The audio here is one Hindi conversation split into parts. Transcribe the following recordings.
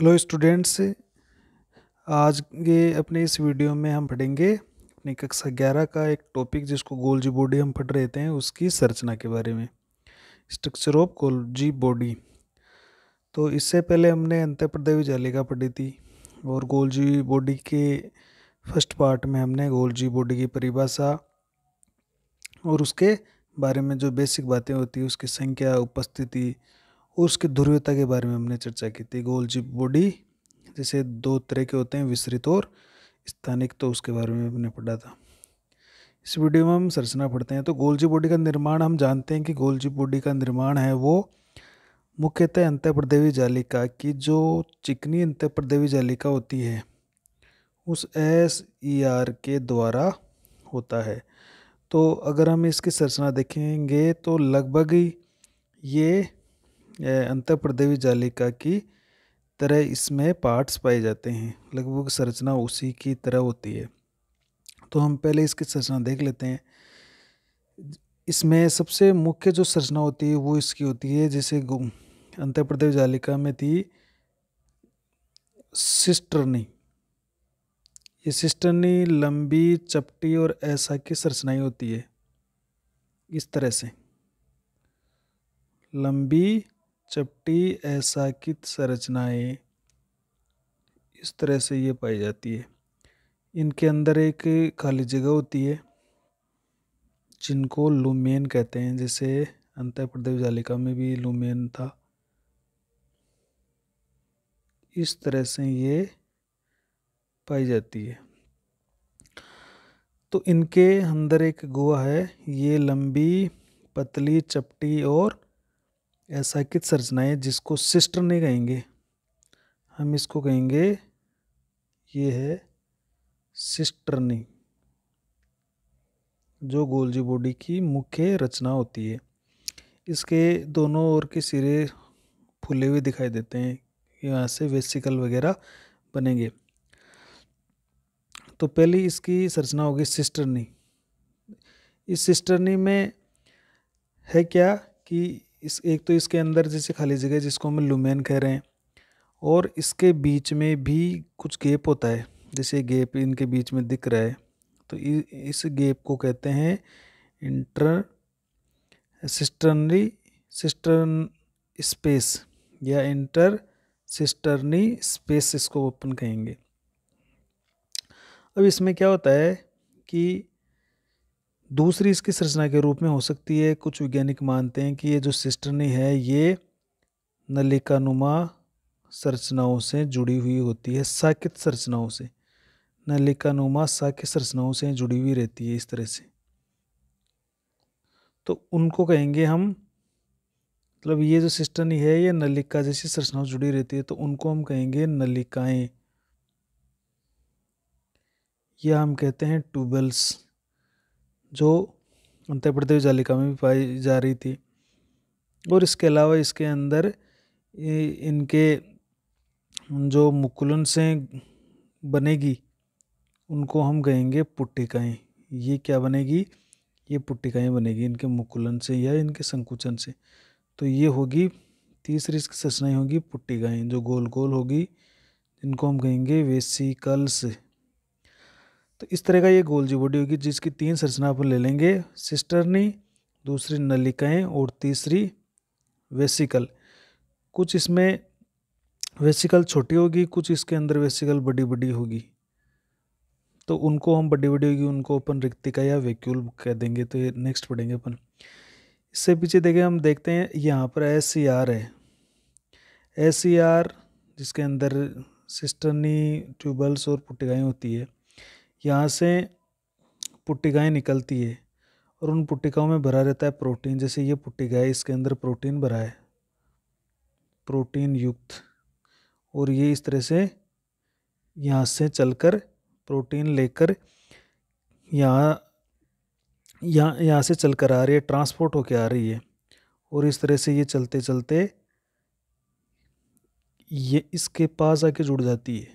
हेलो स्टूडेंट्स आज के अपने इस वीडियो में हम पढ़ेंगे अपनी कक्षा ग्यारह का एक टॉपिक जिसको गोल्जी बॉडी हम पढ़ रहे थे उसकी संरचना के बारे में स्ट्रक्चर ऑफ गोल्जी बॉडी तो इससे पहले हमने प्रदेवी जालिका पढ़ी थी और गोल्जी बॉडी के फर्स्ट पार्ट में हमने गोल्जी बॉडी की परिभाषा और उसके बारे में जो बेसिक बातें होती है उसकी संख्या उपस्थिति उसकी ध्रुवता के बारे में हमने चर्चा की थी गोल जिप बॉडी जैसे दो तरह के होते हैं विस्तृत और स्थानिक तो उसके बारे में हमने पढ़ा था इस वीडियो में हम संरचना पढ़ते हैं तो गोलजी बॉडी का निर्माण हम जानते हैं कि गोलजी बॉडी का निर्माण है वो मुख्यतः प्रदेवी जालिका की जो चिकनी प्रदेवी जालिका होती है उस एस ई आर के द्वारा होता है तो अगर हम इसकी संरचना देखेंगे तो लगभग ये अंतप्रदेवी जालिका की तरह इसमें पार्ट्स पाए जाते हैं लगभग संरचना उसी की तरह होती है तो हम पहले इसकी संरचना देख लेते हैं इसमें सबसे मुख्य जो संरचना होती है वो इसकी होती है जैसे अंतः जालिका में थी सिस्टरनी ये सिस्टरनी लंबी चपटी और ऐसा की संरचनाएँ होती है इस तरह से लंबी चपटी कित संरचनाएँ इस तरह से ये पाई जाती है इनके अंदर एक खाली जगह होती है जिनको लुमेन कहते हैं जैसे अंत प्रदेव जालिका में भी लुमेन था इस तरह से ये पाई जाती है तो इनके अंदर एक गुआ है ये लंबी पतली चपटी और असाइकित संरचनाएं जिसको सिस्टर नहीं कहेंगे हम इसको कहेंगे ये है सिस्टरनी जो गोल्जी बॉडी की मुख्य रचना होती है इसके दोनों ओर के सिरे फूले हुए दिखाई देते हैं यहाँ से वेसिकल वगैरह बनेंगे तो पहली इसकी संरचना होगी सिस्टरनी इस सिस्टरनी में है क्या कि इस एक तो इसके अंदर जैसे खाली जगह जिसको हम लुमेन कह रहे हैं और इसके बीच में भी कुछ गेप होता है जैसे गेप इनके बीच में दिख रहा है तो इस गेप को कहते हैं इंटर सिस्टर्नरी सिस्टर्न स्पेस या इंटर सिस्टर्नी स्पेस इसको ओपन कहेंगे अब इसमें क्या होता है कि दूसरी इसकी संरचना के रूप में हो सकती है कुछ वैज्ञानिक मानते हैं कि ये जो सिस्टर्नी है ये नलिकानुमा संरचनाओं से जुड़ी हुई होती है साकित संरचनाओं से नलिकानुमा साकित संरचनाओं से जुड़ी हुई रहती है इस तरह से तो उनको कहेंगे हम मतलब ये जो सिस्टर्नी है ये नलिका जैसी संरचनाओं से जुड़ी रहती है तो उनको हम कहेंगे नलिकाएँ या हम कहते हैं ट्यूबल्स जो मध्य प्रदेश जालिका में भी पाई जा रही थी और इसके अलावा इसके अंदर इनके जो मुकुलन से बनेगी उनको हम कहेंगे पुट्टिकाएँ ये क्या बनेगी ये पुट्टिकाएँ बनेगी इनके मुकुलन से या इनके संकुचन से तो ये होगी तीसरी इसकी सचनाएँ होगी पुट्टिकाएँ जो गोल गोल होगी जिनको हम कहेंगे वेसिकल्स तो इस तरह का ये गोलजी बॉडी होगी जिसकी तीन संरचना अपन ले लेंगे सिस्टरनी दूसरी नलिकाएं और तीसरी वेसिकल कुछ इसमें वेसिकल छोटी होगी कुछ इसके अंदर वेसिकल बड़ी बड़ी होगी तो उनको हम बड़ी बड़ी होगी उनको अपन रिक्तिका या वेक्यूल कह देंगे तो ये नेक्स्ट पढ़ेंगे अपन इससे पीछे देखें हम देखते हैं यहाँ पर एस सी आर है एस सी आर जिसके अंदर सिस्टर्नी ट्यूबल्स और पुटिकाएँ होती है यहाँ से पुट्टिकाएँ निकलती है और उन पुट्टिकाओं में भरा रहता है प्रोटीन जैसे ये पुट्टिका है इसके अंदर प्रोटीन भरा है प्रोटीन युक्त और ये इस तरह से यहाँ से चलकर प्रोटीन लेकर यहाँ यहाँ यहाँ से चलकर आ रही है ट्रांसपोर्ट होकर आ रही है और इस तरह से ये चलते चलते ये इसके पास आके जुड़ जाती है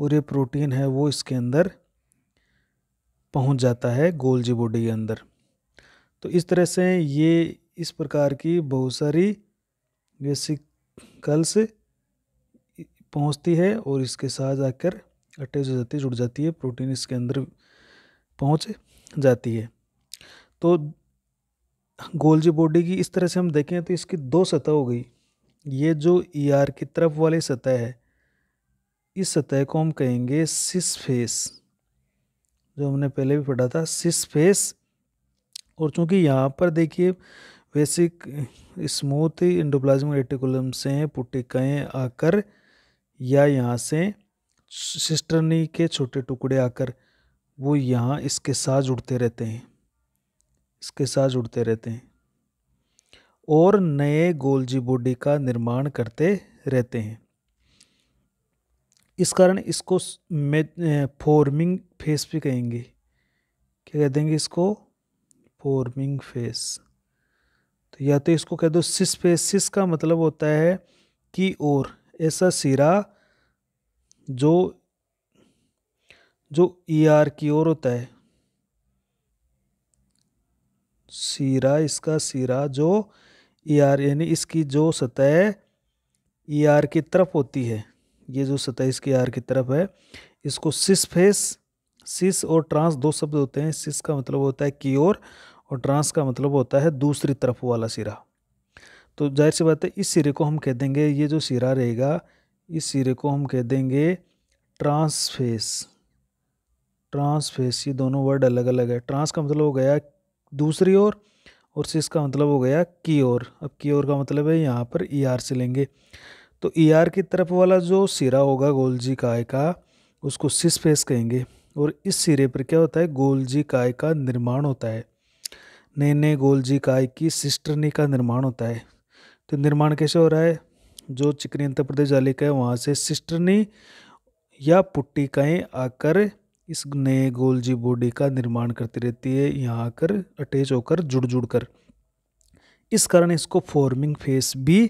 और ये प्रोटीन है वो इसके अंदर पहुंच जाता है गोल्जी बॉडी के अंदर तो इस तरह से ये इस प्रकार की बहुत सारी वेसिकल्स पहुंचती है और इसके साथ आकर अटैच हो जाती है जुड़ जाती है प्रोटीन इसके अंदर पहुंच जाती है तो गोल्जी बॉडी की इस तरह से हम देखें तो इसकी दो सतह हो गई ये जो ई e ER आर की तरफ वाली सतह है इस सतह को हम कहेंगे सिस फेस जो हमने पहले भी पढ़ा था सिस फेस और चूंकि यहाँ पर देखिए बेसिक स्मूथ इंडोप्लाज्मिक रेटिकुलम से पुटिकाएँ आकर या यहाँ से सिस्टर्नी के छोटे टुकड़े आकर वो यहाँ इसके साथ जुड़ते रहते हैं इसके साथ जुड़ते रहते हैं और नए गोल्जी बॉडी का निर्माण करते रहते हैं इस कारण इसको फॉर्मिंग फेस भी कहेंगे क्या कह देंगे इसको फॉर्मिंग फेस तो या तो इसको कह दो सिस फेस सिस का मतलब होता है कि और ऐसा सिरा जो जो ई e ER आर की ओर होता है सिरा इसका सिरा जो ई e ER आर यानी इसकी जो सतह ई e ER आर की तरफ होती है ये जो सत्ताईस के आर की तरफ है इसको सिस फेस सिस और ट्रांस दो शब्द होते हैं सिस का मतलब होता है की ओर और ट्रांस का मतलब होता है दूसरी तरफ वाला सिरा तो जाहिर सी बात है इस सिरे को हम कह देंगे ये जो सिरा रहेगा इस सिरे को हम कह देंगे ट्रांसफेस ट्रांसफेस ये दोनों वर्ड अलग अलग है ट्रांस का मतलब हो गया दूसरी ओर और सिस का मतलब हो गया की ओर अब की ओर का मतलब है यहाँ पर ई e आर से लेंगे तो ई e ER की तरफ वाला जो सिरा होगा गोलजी काय का उसको सिस फेस कहेंगे और इस सिरे पर क्या होता है गोलजी काय का निर्माण होता है नए नए गोलजी काय की सिस्टरनी का निर्माण होता है तो निर्माण कैसे हो रहा है जो चिकनी अंतर प्रदेश जालिका है वहाँ से सिस्टरनी या पुट्टिकाएँ आकर इस नए गोलजी बॉडी का निर्माण करती रहती है यहाँ आकर अटैच होकर जुड़ जुड़ कर इस कारण इसको फॉर्मिंग फेस भी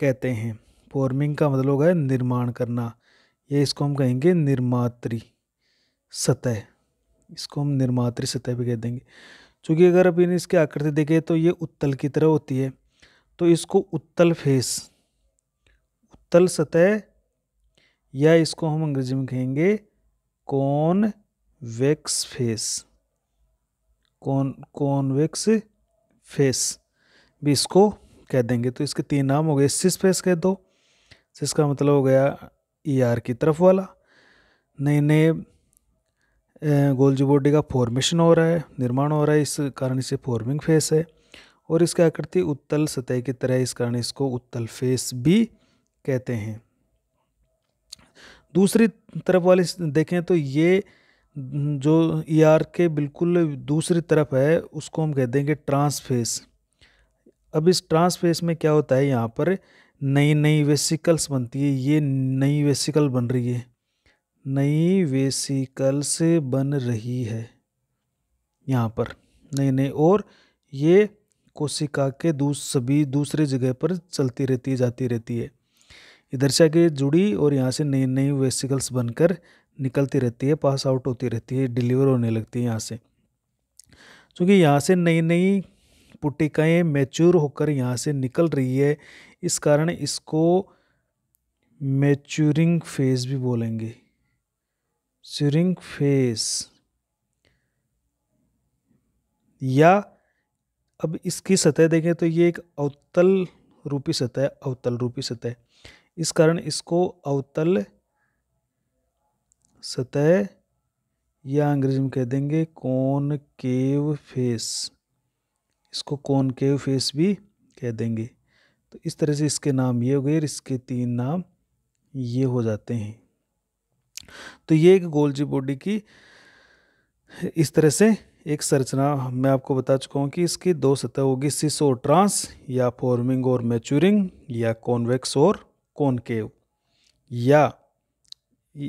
कहते हैं फॉर्मिंग का मतलब होगा निर्माण करना ये इसको हम कहेंगे निर्मात्री सतह इसको हम निर्मात्री सतह भी कह देंगे चूँकि अगर अभी इसकी आकृति देखें तो ये उत्तल की तरह होती है तो इसको उत्तल फेस उत्तल सतह या इसको हम अंग्रेजी में कहेंगे कौन वेक्स फेस कौन कौन वेक्स फेस भी इसको कह देंगे तो इसके तीन नाम हो गए सिस फेस कह दो तो इसका मतलब हो गया ई e आर की तरफ वाला नए नए गोल्जी बॉडी का फॉर्मेशन हो रहा है निर्माण हो रहा है इस कारण इसे फॉर्मिंग फेस है और इसकी आकृति उत्तल सतह की तरह इस कारण इसको उत्तल फेस भी कहते हैं दूसरी तरफ वाली देखें तो ये जो ई e ER के बिल्कुल दूसरी तरफ है उसको हम कहते हैं कि ट्रांसफेस अब इस ट्रांसफेस में क्या होता है यहाँ पर नई नई वेसिकल्स बनती है ये नई वेसिकल बन रही है नई वेसिकल्स बन रही है यहाँ पर नई नई और ये कोशिका के दूस सभी दूसरे जगह पर चलती रहती है जाती रहती है इधर से आगे जुड़ी और यहाँ से नई नई वेसिकल्स बनकर निकलती रहती है पास आउट होती रहती है डिलीवर होने लगती है यहाँ से क्योंकि यहाँ से नई नई पुटिकाएँ मैच्योर होकर यहाँ से निकल रही है इस कारण इसको मैच्योरिंग फेज भी बोलेंगे सरिंग फेज या अब इसकी सतह देखें तो ये एक अवतल रूपी सतह अवतल रूपी सतह इस कारण इसको अवतल सतह या अंग्रेजी में कह देंगे कौन केव फेस इसको कॉनकेव फेस भी कह देंगे तो इस तरह से इसके नाम ये हो गए और इसके तीन नाम ये हो जाते हैं तो ये एक गोल्जी बॉडी की इस तरह से एक संरचना मैं आपको बता चुका हूँ कि इसकी दो सतह होगी सिस और ट्रांस या फॉर्मिंग और मैच्यूरिंग या कॉन्वेक्स और कॉनकेव या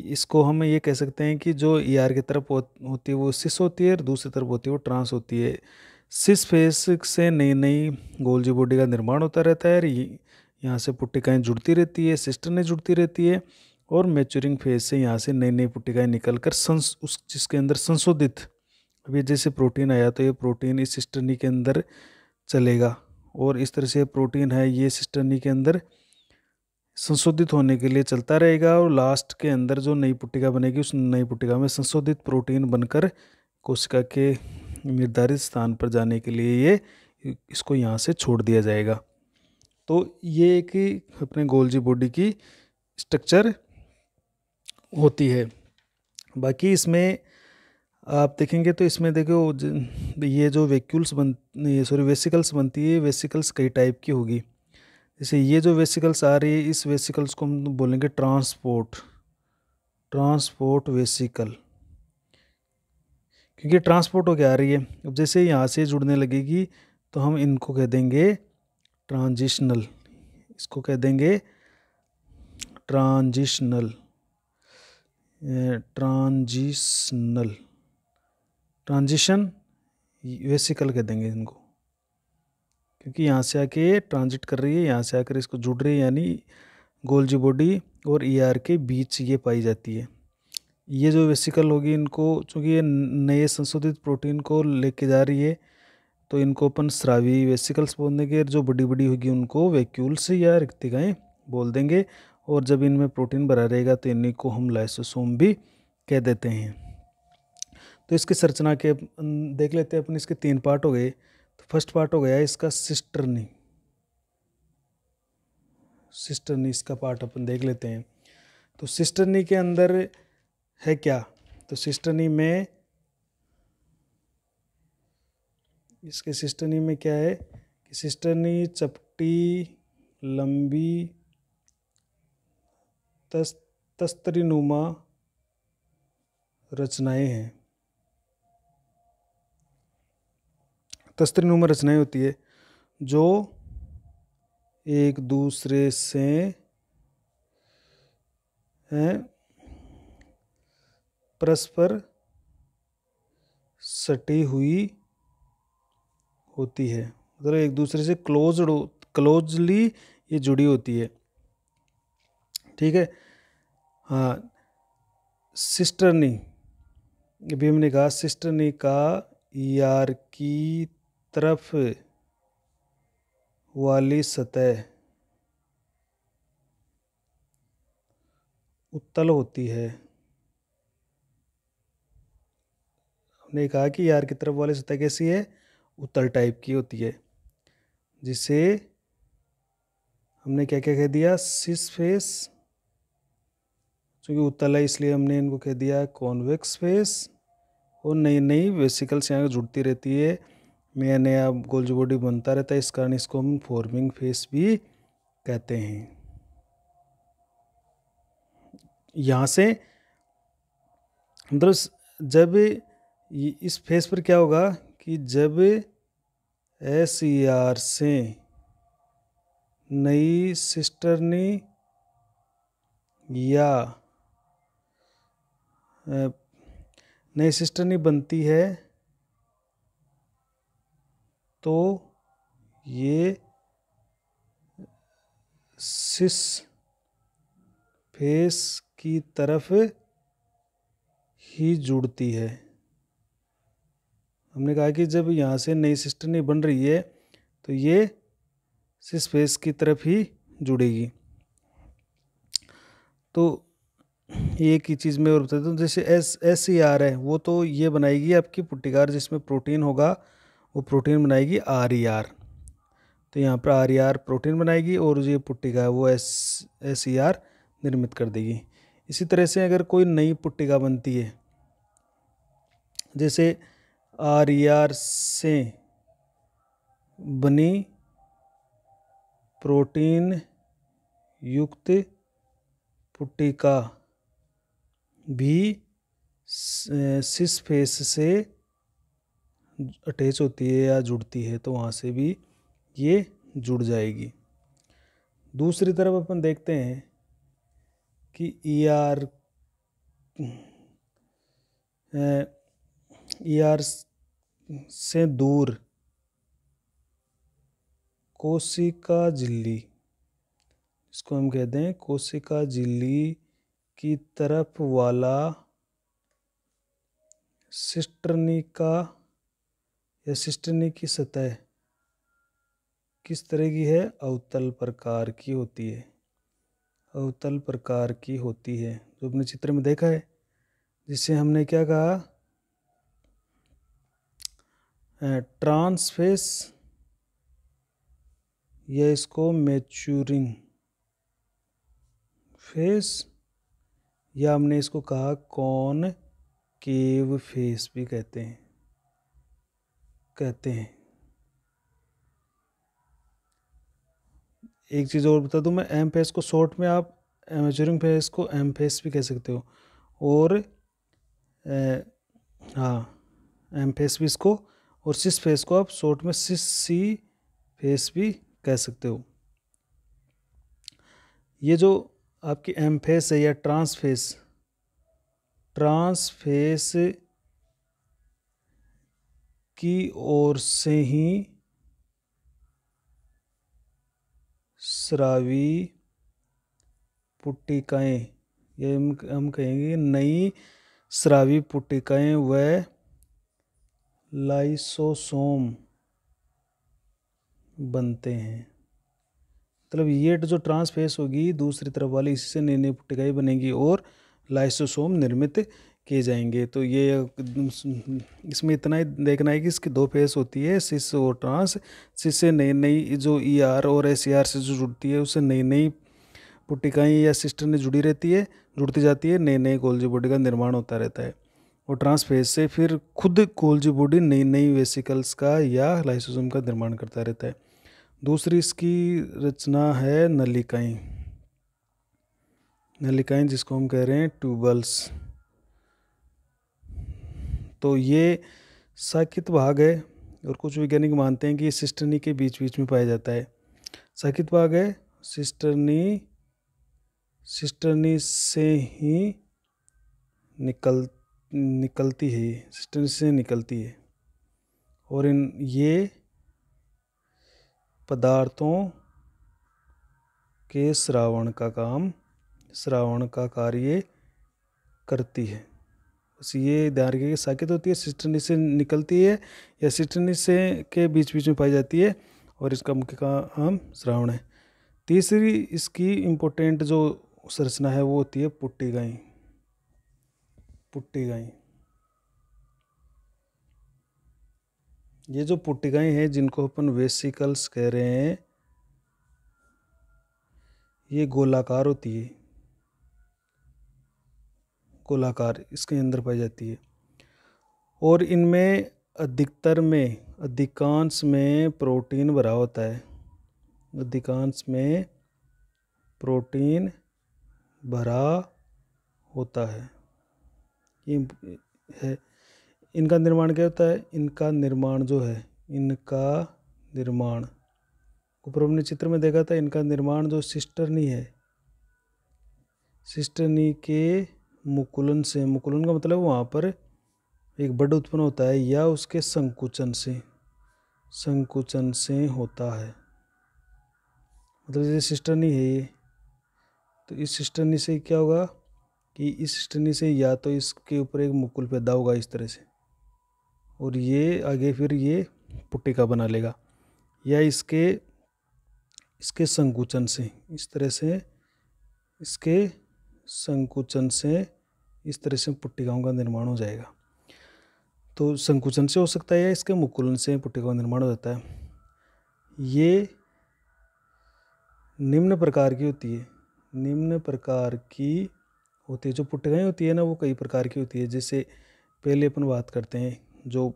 इसको हम ये कह सकते हैं कि जो ई e आर की तरफ होती है वो सिस होती है और दूसरी तरफ होती है वो ट्रांस होती है सिस फेस से नई नई गोल्जी बॉडी का निर्माण होता रहता है यहाँ से पुट्टिकाएँ जुड़ती रहती है सिस्टर्नें जुड़ती रहती है और मैच्योरिंग फेज से यहाँ से नई नई पुट्टिकाएँ निकल कर संस उस जिसके अंदर संशोधित अभी जैसे प्रोटीन आया तो ये प्रोटीन इस सिस्टर्नी के अंदर चलेगा और इस तरह से प्रोटीन है ये सिस्टर्नी के अंदर संशोधित होने के लिए चलता रहेगा और लास्ट के अंदर जो नई पुट्टिका बनेगी उस नई पुट्टिका में संशोधित प्रोटीन बनकर कोशिका के निर्धारित स्थान पर जाने के लिए ये इसको यहाँ से छोड़ दिया जाएगा तो ये एक अपने गोल्जी बॉडी की स्ट्रक्चर होती है बाकी इसमें आप देखेंगे तो इसमें देखो ये जो वेक्यूल्स बन ये सॉरी वेसिकल्स बनती है वेसिकल्स कई टाइप की होगी जैसे ये जो वेसिकल्स आ रही है इस वेसिकल्स को हम बोलेंगे ट्रांसपोर्ट ट्रांसपोर्ट वेसिकल क्योंकि ट्रांसपोर्ट क्या आ रही है अब जैसे यहाँ से जुड़ने लगेगी तो हम इनको कह देंगे ट्रांजिशनल इसको कह देंगे ट्रांजिशनल ट्रांजिशनल ट्रांजिशन वेसिकल कह देंगे इनको क्योंकि यहाँ से आके ट्रांजिट कर रही है यहाँ से आकर इसको जुड़ रही है यानी गोल्जी बॉडी और ईआर e आर के बीच ये पाई जाती है ये जो वेसिकल होगी इनको चूँकि ये नए संशोधित प्रोटीन को लेके जा रही है तो इनको अपन श्रावी वेसिकल्स बोल देंगे जो बड़ी बड़ी होगी उनको वैक्यूल्स या रिक्तिकाएँ बोल देंगे और जब इनमें प्रोटीन भरा रहेगा तो इन्हीं को हम लाइसोसोम भी कह देते हैं तो इसकी संरचना के देख लेते हैं अपन इसके तीन पार्ट हो गए तो फर्स्ट पार्ट हो गया इसका सिस्टरनी सिस्टरनी इसका पार्ट अपन देख लेते हैं तो सिस्टरनी के अंदर है क्या तो सिस्टनी में इसके सिस्टनी में क्या है कि सिस्टनी चपटी लंबी तस तस्तरीनुमा रचनाएं हैं नुमा रचनाएं होती है जो एक दूसरे से हैं परस्पर सटी हुई होती है मतलब एक दूसरे से क्लोज क्लोजली ये जुड़ी होती है ठीक है हाँ सिस्टरनी अभी हमने कहा सिस्टरनी का यार की तरफ वाली सतह उत्तल होती है उन्होंने कहा कि यार की तरफ वाली सतह कैसी है उत्तर टाइप की होती है जिसे हमने क्या क्या कह दिया सिस फेस चूँकि उत्तल है इसलिए हमने इनको कह दिया कॉन्वेक्स फेस और नई नई वेसिकल्स यहाँ जुड़ती रहती है नया नया गोल्ज बॉडी बनता रहता है इस कारण इसको हम फॉर्मिंग फेस भी कहते हैं यहाँ से मतलब जब इस फेस पर क्या होगा कि जब एस ई आर से नई सिस्टरनी या नई सिस्टरनी बनती है तो ये सिस फेस की तरफ ही जुड़ती है हमने कहा कि जब यहाँ से नई सिस्टनी बन रही है तो ये सिस फेस की तरफ ही जुड़ेगी तो एक ही चीज़ में और बता दूँ जैसे एस एस सी आर है वो तो ये बनाएगी आपकी पुट्टिकार जिसमें प्रोटीन होगा वो प्रोटीन बनाएगी आर ई आर तो यहाँ पर आर ई आर प्रोटीन बनाएगी और ये पुट्टिका है वो एस एस सी आर निर्मित कर देगी इसी तरह से अगर कोई नई पुट्टिका बनती है जैसे आरियार से बनी प्रोटीन युक्त पुटिका भी सिस फेस से अटैच होती है या जुड़ती है तो वहाँ से भी ये जुड़ जाएगी दूसरी तरफ अपन देखते हैं कि ई आर ई आर से दूर कोशिका झिल्ली इसको हम कहते हैं कोशिका झिल्ली की तरफ वाला सिस्टर्निका या सिस्टर्नी की सतह किस तरह की है अवतल प्रकार की होती है अवतल प्रकार की होती है जो अपने चित्र में देखा है जिसे हमने क्या कहा ट्रांसफेस या इसको मैच्योरिंग फेस या हमने इसको कहा कौन केव फेस भी कहते हैं कहते हैं एक चीज़ और बता दूं मैं एम फेस को शॉर्ट में आप मैच्योरिंग uh, फेस को एम फेस भी कह सकते हो और ए, uh, हाँ एम फेस भी इसको और सिस फेस को आप शॉर्ट में सिस सी फेस भी कह सकते हो ये जो आपकी एम फेस है या ट्रांस फेस ट्रांस फेस की ओर से ही श्रावी पुट्टिकाएँ ये हम कहेंगे नई श्रावी पुट्टिकाएँ वह लाइसोसोम बनते हैं मतलब ये तो जो ट्रांसफेस होगी दूसरी तरफ वाली इससे पुटिकाई बनेगी और लाइसोसोम निर्मित किए जाएंगे तो ये इसमें इतना ही देखना है कि इसकी दो फेस होती है सिस और ट्रांस सिस से नई नई जो ई e आर और एस आर e से जो जुड़ती है उससे नई नई पुटिकाई या सिस्टर ने जुड़ी रहती है जुड़ती जाती है नए नए गोल्जी बॉडी का निर्माण होता रहता है और ट्रांसफेज से फिर खुद कोल्जी बॉडी नई नई वेसिकल्स का या लाइसोसोम का निर्माण करता रहता है दूसरी इसकी रचना है नलिकाएँ नलिकाएँ जिसको हम कह रहे हैं ट्यूबल्स तो ये साकित भाग है और कुछ वैज्ञानिक मानते हैं कि ये सिस्टनी के बीच बीच में पाया जाता है साकित भाग है सिस्टरनी सिस्टरनी से ही निकल निकलती है सिस्टम से निकलती है और इन ये पदार्थों के श्रावण का काम श्रावण का कार्य करती है बस ये दार्घ्य की साकेत होती है सिस्टनी से निकलती है या सिस्टनी से के बीच बीच में पाई जाती है और इसका मुख्य काम श्रावण है तीसरी इसकी इम्पोर्टेंट जो संरचना है वो होती है पुट्टी गाय पुट्टिकाएँ ये जो पुट्टिकाएँ हैं जिनको अपन वेसिकल्स कह रहे हैं ये गोलाकार होती है गोलाकार इसके अंदर पाई जाती है और इनमें अधिकतर में अधिकांश में प्रोटीन भरा होता है अधिकांश में प्रोटीन भरा होता है ये है इनका निर्माण क्या होता है इनका निर्माण जो है इनका निर्माण ऊपर हमने चित्र में देखा था इनका निर्माण जो सिस्टरनी है सिस्टरनी के मुकुलन से मुकुलन का मतलब वहाँ पर एक बड उत्पन्न होता है या उसके संकुचन से संकुचन से होता है मतलब जैसे सिस्टरनी है ये तो इस सिस्टरनी से क्या होगा कि इस स्टनी से या तो इसके ऊपर एक मुकुल पैदा होगा इस तरह से और ये आगे फिर ये का बना लेगा या इसके इसके संकुचन से इस तरह से इसके संकुचन से इस तरह से पुट्टिकाओं का निर्माण हो जाएगा तो संकुचन से हो सकता है या इसके मुकुलन से पुट्टिकाओं का निर्माण हो जाता है ये निम्न प्रकार की होती है निम्न प्रकार की होती है जो पुटकाएँ होती है ना वो कई प्रकार की होती है जैसे पहले अपन बात करते हैं जो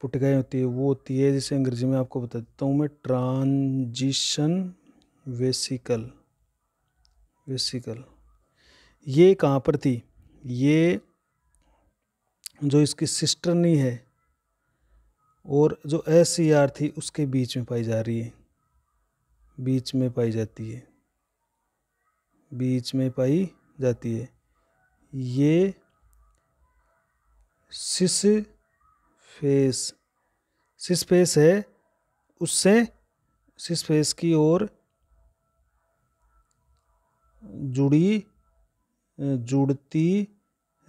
पुटकाएँ होती है वो होती है जैसे अंग्रेजी में आपको बता देता हूँ मैं ट्रांजिशन वेसिकल वेसिकल ये कहाँ पर थी ये जो इसकी सिस्टर नहीं है और जो एस थी उसके बीच में पाई जा रही है बीच में पाई जाती है बीच में पाई जाती है ये सिस फेस सिस फेस है उससे सिस फेस की ओर जुड़ी जुड़ती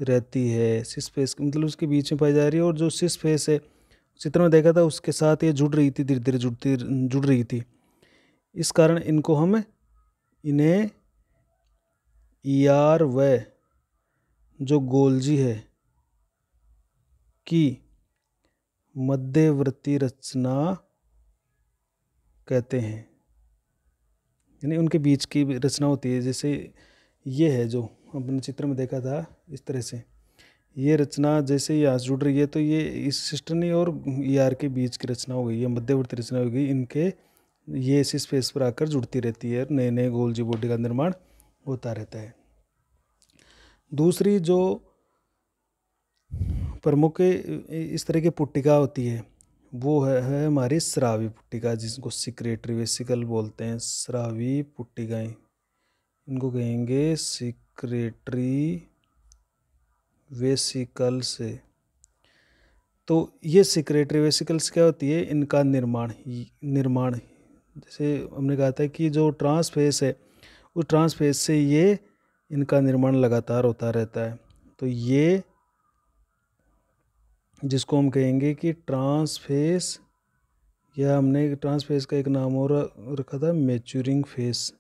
रहती है सिस फेस मतलब उसके बीच में पाई जा रही है और जो सिस फेस है चित्र में देखा था उसके साथ ये जुड़ रही थी धीरे धीरे जुड़ती जुड़ रही थी इस कारण इनको हम इन्हें आर व जो गोलजी है की मध्यवर्ती रचना कहते हैं यानी उनके बीच की रचना होती है जैसे ये है जो अपने चित्र में देखा था इस तरह से ये रचना जैसे यहाँ से जुड़ रही है तो ये इस सिस्टनी और ई आर के बीच की रचना हो गई है मध्यवर्ती रचना हो गई इनके ये इसी स्पेस पर आकर जुड़ती रहती है नए नए नए जी बॉडी का निर्माण होता रहता है दूसरी जो प्रमुख इस तरह की पुट्टिका होती है वो है, हमारी श्रावी पुट्टिका जिसको सिक्रेटरी वेसिकल बोलते हैं श्रावी पुट्टिकाएँ इनको कहेंगे सिक्रेटरी से तो ये सिक्रेटरी वेसिकल्स क्या होती है इनका निर्माण निर्माण जैसे हमने कहा था कि जो ट्रांसफेस है उस ट्रांसफेज से ये इनका निर्माण लगातार होता रहता है तो ये जिसको हम कहेंगे कि ट्रांसफेस या हमने ट्रांसफेस का एक नाम और रखा था मेचूरिंग फेस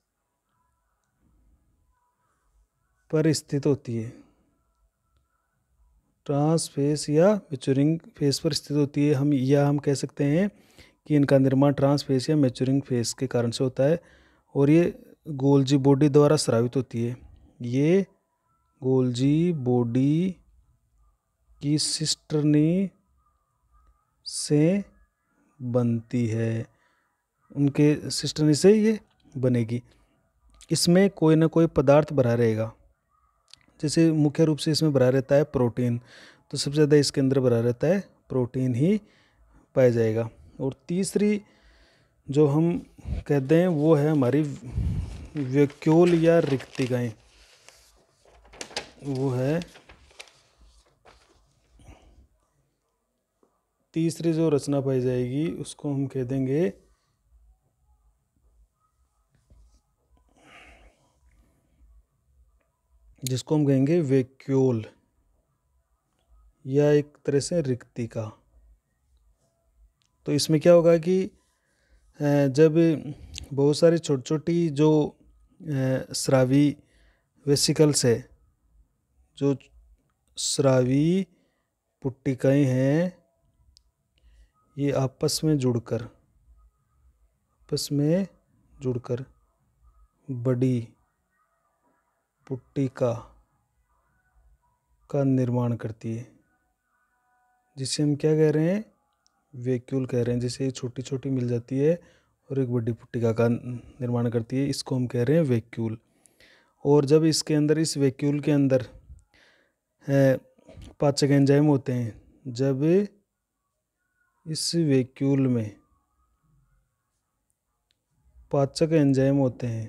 पर स्थित होती है ट्रांसफेस या मेच्यूरिंग फेस पर स्थित होती है हम या हम कह सकते हैं कि इनका निर्माण ट्रांसफेस या मेचूरिंग फेस के कारण से होता है और ये गोलजी बॉडी द्वारा स्रावित होती है ये गोलजी बॉडी की सिस्टरनी से बनती है उनके सिस्टरनी से ये बनेगी इसमें कोई ना कोई पदार्थ भरा रहेगा जैसे मुख्य रूप से इसमें भरा रहता है प्रोटीन तो सबसे ज़्यादा इसके अंदर भरा रहता है प्रोटीन ही पाया जाएगा और तीसरी जो हम कहते हैं वो है हमारी वैक्यूल या रिक्तिकाएं वो है तीसरी जो रचना पाई जाएगी उसको हम कह देंगे जिसको हम कहेंगे वेक्यूल या एक तरह से रिक्तिका तो इसमें क्या होगा कि जब बहुत सारी छोटी छोटी जो श्रावी वेसिकल्स है जो श्रावी पुट्टिकाएँ हैं ये आपस में जुड़कर आपस में जुड़कर बड़ी पुट्टिका का निर्माण करती है जिसे हम क्या कह रहे हैं वेक्यूल कह रहे हैं जिसे ये छोटी छोटी मिल जाती है और एक बड़ी पुट्टिका का निर्माण करती है इसको हम कह रहे हैं वैक्यूल और जब इसके अंदर इस वैक्यूल के अंदर पाचक एंजाइम होते हैं जब इस वैक्यूल में पाचक एंजाइम होते हैं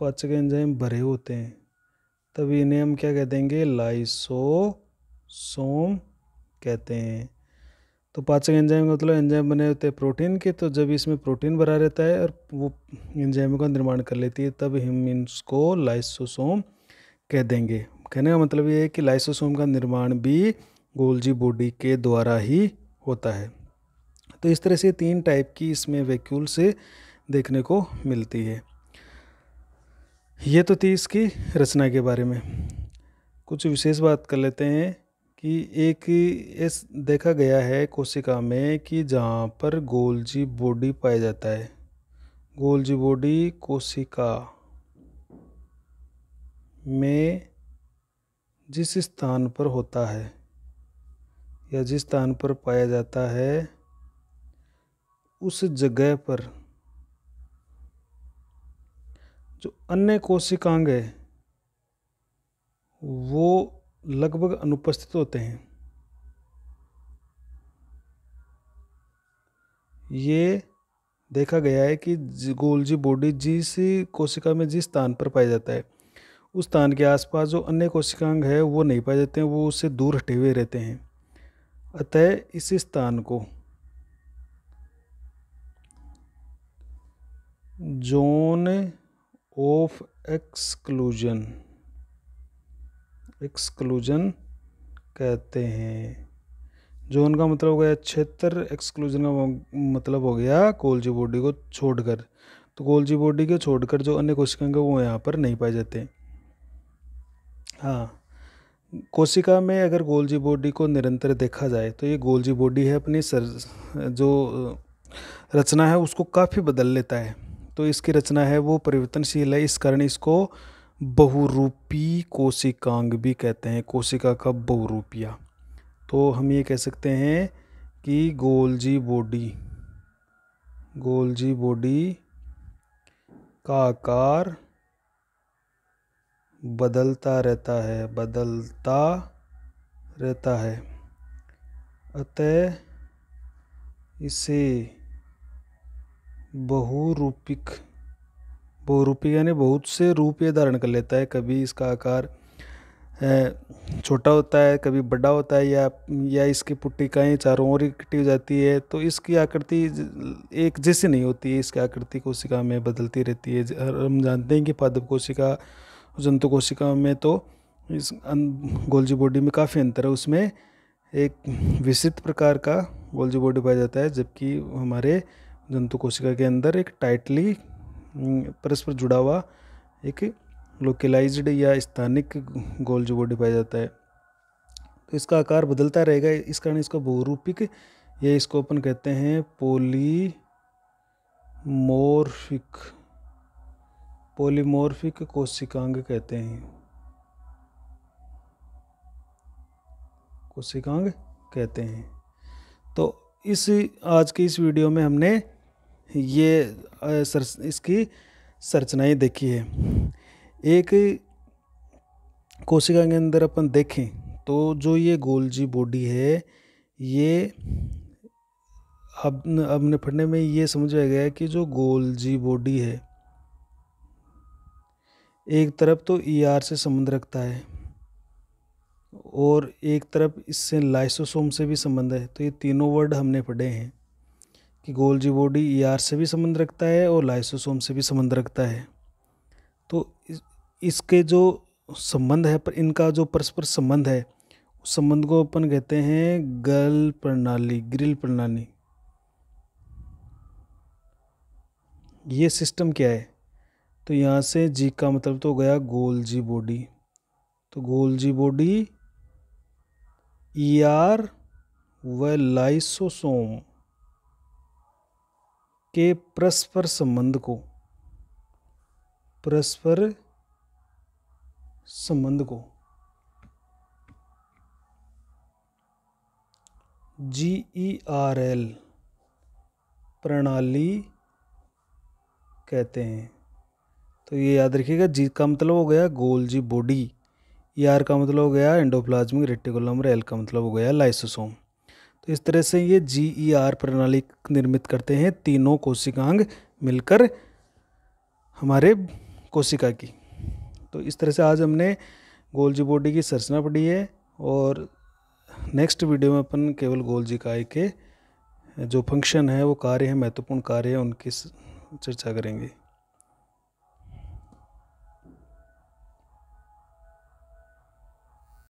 पाचक एंजाइम भरे होते हैं तब इन्हें हम क्या कह देंगे लाइसोसोम कहते हैं तो पाचक एंजाइम का मतलब एंजाइम बने होते हैं प्रोटीन के तो जब इसमें प्रोटीन भरा रहता है और वो एंजाइम का निर्माण कर लेती है तब हम इसको लाइसोसोम कह देंगे कहने का मतलब ये है कि लाइसोसोम का निर्माण भी गोल्जी बॉडी के द्वारा ही होता है तो इस तरह से तीन टाइप की इसमें वैक्यूल से देखने को मिलती है ये तो थी इसकी रचना के बारे में कुछ विशेष बात कर लेते हैं कि एक इस देखा गया है कोशिका में कि जहाँ पर गोल्जी बॉडी पाया जाता है गोल्जी बॉडी कोशिका में जिस स्थान पर होता है या जिस स्थान पर पाया जाता है उस जगह पर जो अन्य कोशिकांग है वो लगभग अनुपस्थित होते हैं ये देखा गया है कि गोल्जी बॉडी जिस कोशिका में जिस स्थान पर पाया जाता है उस स्थान के आसपास जो अन्य कोशिकांग है वो नहीं पाए जाते हैं वो उससे दूर हटे हुए रहते हैं अतः इस स्थान को जोन ऑफ एक्सक्लूजन एक्सक्लूजन कहते हैं जोन का मतलब हो गया क्षेत्र एक्सक्लूजन का मतलब हो गया कोलजी बॉडी को छोड़कर तो कोलजी बॉडी को छोड़कर जो अन्य कोशिकाएं वो यहाँ पर नहीं पाए जाते हाँ कोशिका में अगर गोलजी बॉडी को निरंतर देखा जाए तो ये गोलजी बॉडी है अपनी सर जो रचना है उसको काफ़ी बदल लेता है तो इसकी रचना है वो परिवर्तनशील है इस कारण इसको बहुरूपी कोशिकांग भी कहते हैं कोशिका का बहुरूपिया तो हम ये कह सकते हैं कि गोलजी बॉडी गोलजी बॉडी का आकार बदलता रहता है बदलता रहता है अतः इसे बहुरूपिक वो रूपी यानी बहुत से रूप ये धारण कर लेता है कभी इसका आकार छोटा होता है कभी बड़ा होता है या या इसकी पुट्टिकाएँ चारों ओर इकट्ठी हो जाती है तो इसकी आकृति एक जैसी नहीं होती है इसकी आकृति कोशिका में बदलती रहती है हम जानते हैं कि पादप कोशिका जंतु कोशिका में तो इस गोल्जी बॉडी में काफ़ी अंतर है उसमें एक विस्तृत प्रकार का गोल्जी बॉडी पाया जाता है जबकि हमारे जंतु कोशिका के अंदर एक टाइटली हम्म, परस्पर जुड़ा हुआ एक लोकलाइज्ड या स्थानिक गोल जो बॉडी पाया जाता है तो इसका आकार बदलता रहेगा इस कारण इसको बहुरूपिक या इसको अपन कहते हैं पोलीमोर्फिक पोलीमोर्फिक कोशिकांग कहते हैं कोशिकांग कहते हैं तो इस आज के इस वीडियो में हमने ये सर इसकी संरचनाएँ देखी है एक कोशिका के अंदर अपन देखें तो जो ये गोलजी बॉडी है ये अब अब निपटने में ये समझा गया है कि जो गोलजी बॉडी है एक तरफ तो ई e ER से संबंध रखता है और एक तरफ इससे लाइसोसोम से भी संबंध है तो ये तीनों वर्ड हमने पढ़े हैं कि Golgi body E e R से भी संबंध रखता है और लाइसोसोम से भी संबंध रखता है तो इसके जो संबंध है पर इनका जो परस्पर संबंध है उस संबंध को अपन कहते हैं गल प्रणाली ग्रिल प्रणाली ये सिस्टम क्या है तो यहाँ से जी का मतलब तो गया गोल्जी बॉडी तो Golgi body E e R व लाइसोसोम के परस्पर संबंध को परस्पर संबंध को जी ई आर एल प्रणाली कहते हैं तो ये याद रखिएगा जी का मतलब हो गया Golgi body E e R का मतलब हो गया एंडोप्लाज्मिक रेटिकुलम एल का मतलब हो गया लाइसोसोम तो इस तरह से ये जी ई आर प्रणाली निर्मित करते हैं तीनों कोशिकांग मिलकर हमारे कोशिका की तो इस तरह से आज हमने गोल्जी बॉडी की संरचना पढ़ी है और नेक्स्ट वीडियो में अपन केवल गोल्जी काय के जो फंक्शन है वो कार्य हैं महत्वपूर्ण कार्य है उनकी चर्चा करेंगे